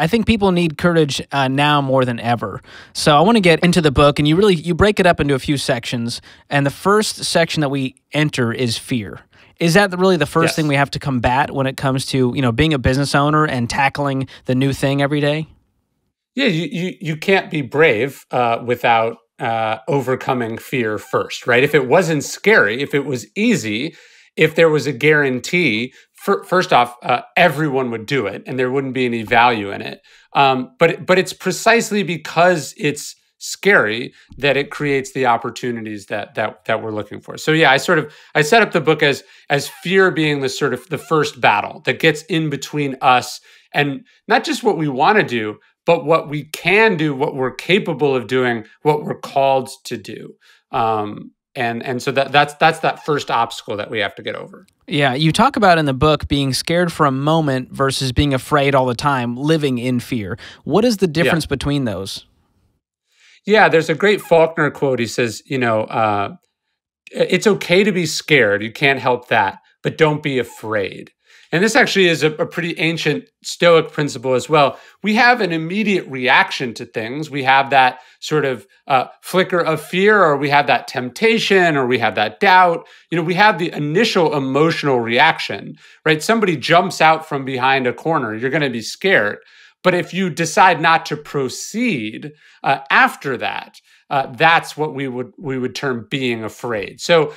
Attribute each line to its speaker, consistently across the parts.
Speaker 1: I think people need courage uh, now more than ever. So I want to get into the book, and you really you break it up into a few sections. And the first section that we enter is fear. Is that really the first yes. thing we have to combat when it comes to you know being a business owner and tackling the new thing every day?
Speaker 2: Yeah, you you, you can't be brave uh, without uh, overcoming fear first, right? If it wasn't scary, if it was easy, if there was a guarantee first off, uh, everyone would do it, and there wouldn't be any value in it. Um, but but it's precisely because it's scary that it creates the opportunities that that that we're looking for. So yeah, I sort of I set up the book as as fear being the sort of the first battle that gets in between us and not just what we want to do, but what we can do, what we're capable of doing, what we're called to do. Um, and and so that that's that's that first obstacle that we have to get over
Speaker 1: yeah you talk about in the book being scared for a moment versus being afraid all the time living in fear what is the difference yeah. between those
Speaker 2: yeah there's a great faulkner quote he says you know uh, it's okay to be scared you can't help that but don't be afraid and this actually is a, a, pretty ancient Stoic principle as well. We have an immediate reaction to things. We have that sort of uh, flicker of fear, or we have that temptation, or we have that doubt. You know, we have the initial emotional reaction, right? Somebody jumps out from behind a corner, you're going to be scared. But if you decide not to proceed uh, after that, uh, that's what we would we would term being afraid. So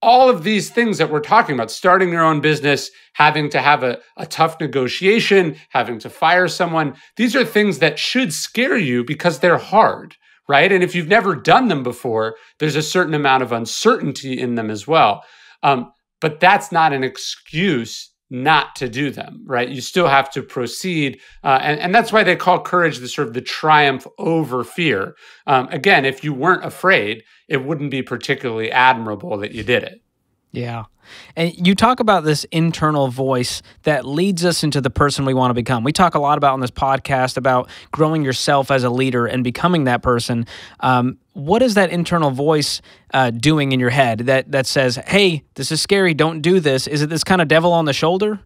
Speaker 2: all of these things that we're talking about starting your own business, having to have a, a, tough negotiation, having to fire someone these are things that should scare you because they're hard, right? And if you've never done them before, there's a certain amount of uncertainty in them as well. Um, but that's not an excuse not to do them, right? You still have to proceed. Uh, and, and that's why they call courage the sort of the triumph over fear. Um, again, if you weren't afraid, it wouldn't be particularly admirable that you did it.
Speaker 1: Yeah. And you talk about this internal voice that leads us into the person we want to become. We talk a lot about on this podcast about growing yourself as a leader and becoming that person. Um, what is that internal voice uh, doing in your head that that says, "Hey, this is scary. Don't do this." Is it this kind of devil on the shoulder?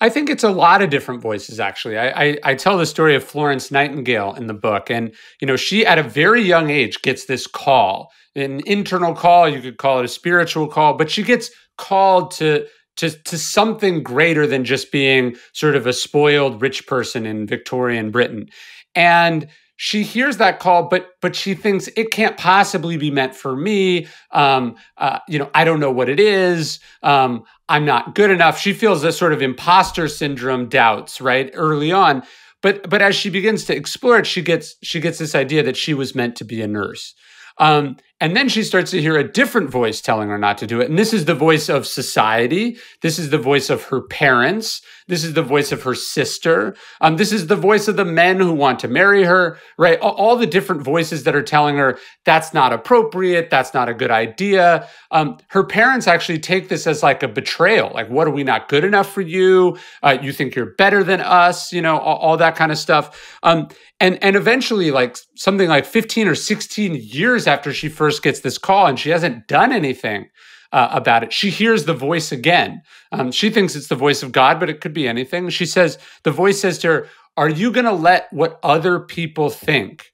Speaker 2: I think it's a lot of different voices, actually. I, I, I, tell the story of Florence Nightingale in the book. And, you know, she at a very young age gets this call an internal call, you could call it a spiritual call, but she gets called to to to something greater than just being sort of a spoiled rich person in Victorian Britain. And she hears that call, but but she thinks it can't possibly be meant for me. Um, uh, you know, I don't know what it is. Um, I'm not good enough. She feels this sort of imposter syndrome doubts right early on, but but as she begins to explore it, she gets she gets this idea that she was meant to be a nurse. Um, and then she starts to hear a different voice telling her not to do it. And this is the voice of society. This is the voice of her parents. This is the voice of her sister. Um, this is the voice of the men who want to marry her, right? All, the different voices that are telling her that's not appropriate. That's not a good idea. Um, her parents actually take this as like a betrayal. Like, what are we not good enough for you? Uh, you think you're better than us, you know, all, all that kind of stuff. Um, and, and eventually, like something like 15 or 16 years after she first first gets this call and she hasn't done anything uh, about it. She hears the voice again. Um, she thinks it's the voice of God, but it could be anything. She says, The voice says to her, Are you going to let what other people think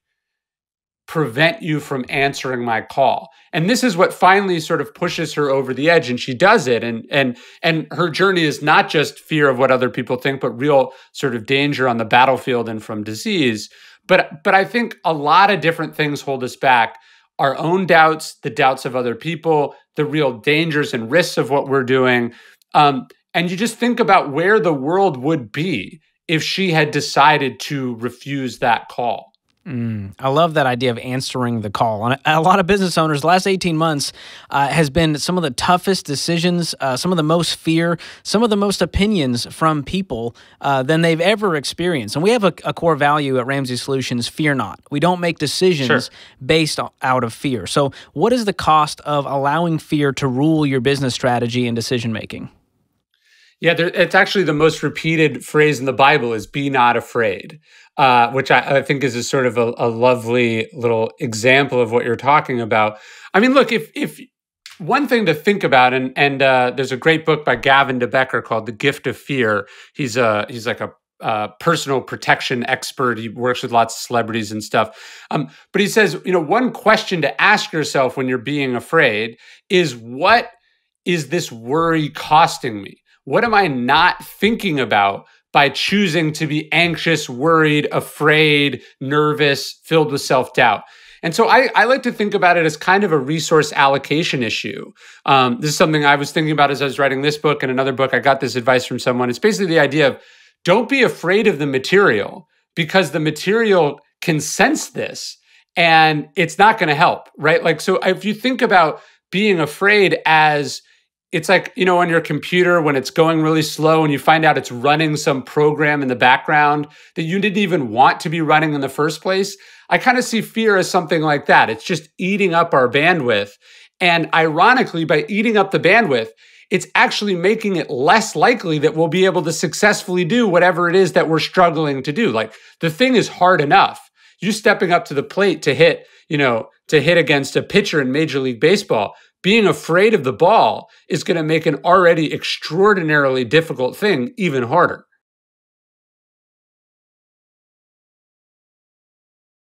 Speaker 2: prevent you from answering my call? And this is what finally sort of pushes her over the edge, and she does it. And and and her journey is not just fear of what other people think, but real sort of danger on the battlefield and from disease. But but I think a lot of different things hold us back our own doubts, the doubts of other people, the real dangers and risks of what we're doing. Um, and you just think about where the world would be if she had decided to refuse that call. Mm, I love that idea of answering
Speaker 1: the call. And a lot of business owners, the last 18 months uh, has been some of the toughest decisions, uh, some of the most fear, some of the most opinions from people uh, than they've ever experienced. And we have a, a, core value at Ramsey Solutions fear not. We don't make decisions sure. based out of fear. So, what is the cost of allowing fear to rule your business strategy and decision making?
Speaker 2: Yeah, there, it's actually the most repeated phrase in the Bible is "Be not afraid," uh, which I, I, think is a sort of a, a lovely little example of what you're talking about. I mean, look, if if one thing to think about, and and uh, there's a great book by Gavin De Becker called "The Gift of Fear." He's a he's like a uh, personal protection expert. He works with lots of celebrities and stuff. Um, but he says, you know, one question to ask yourself when you're being afraid is what is this worry costing me? What am I not thinking about by choosing to be anxious, worried, afraid, nervous, filled with self doubt? And so I, I, like to think about it as kind of a resource allocation issue. Um, this is something I was thinking about as I was writing this book and another book. I got this advice from someone. It's basically the idea of don't be afraid of the material because the material can sense this and it's not going to help, right? Like, so if you think about being afraid as it's like you know on your computer when it's going really slow and you find out it's running some program in the background that you didn't even want to be running in the first place i kind of see fear as something like that it's just eating up our bandwidth and ironically by eating up the bandwidth it's actually making it less likely that we'll be able to successfully do whatever it is that we're struggling to do like the thing is hard enough you stepping up to the plate to hit you know to hit against a pitcher in major league baseball being afraid of the ball is going to make an already extraordinarily difficult thing even harder.